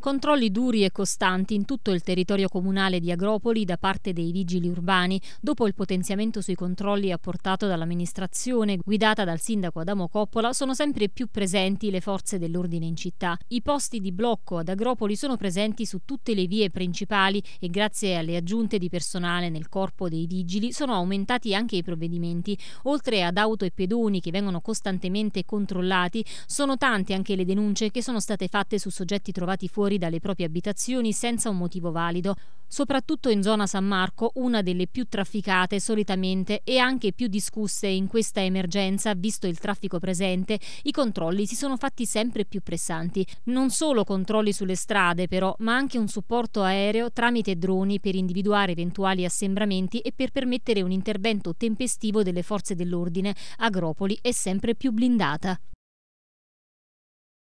Controlli duri e costanti in tutto il territorio comunale di Agropoli da parte dei vigili urbani, dopo il potenziamento sui controlli apportato dall'amministrazione guidata dal sindaco Adamo Coppola, sono sempre più presenti le forze dell'ordine in città. I posti di blocco ad Agropoli sono presenti su tutte le vie principali e grazie alle aggiunte di personale nel corpo dei vigili sono aumentati anche i provvedimenti. Oltre ad auto e pedoni che vengono costantemente controllati, sono tante anche le denunce che sono state fatte su soggetti trovati fuori fuori dalle proprie abitazioni senza un motivo valido, soprattutto in zona San Marco, una delle più trafficate solitamente e anche più discusse in questa emergenza, visto il traffico presente, i controlli si sono fatti sempre più pressanti. Non solo controlli sulle strade, però, ma anche un supporto aereo tramite droni per individuare eventuali assembramenti e per permettere un intervento tempestivo delle forze dell'ordine. Agropoli è sempre più blindata.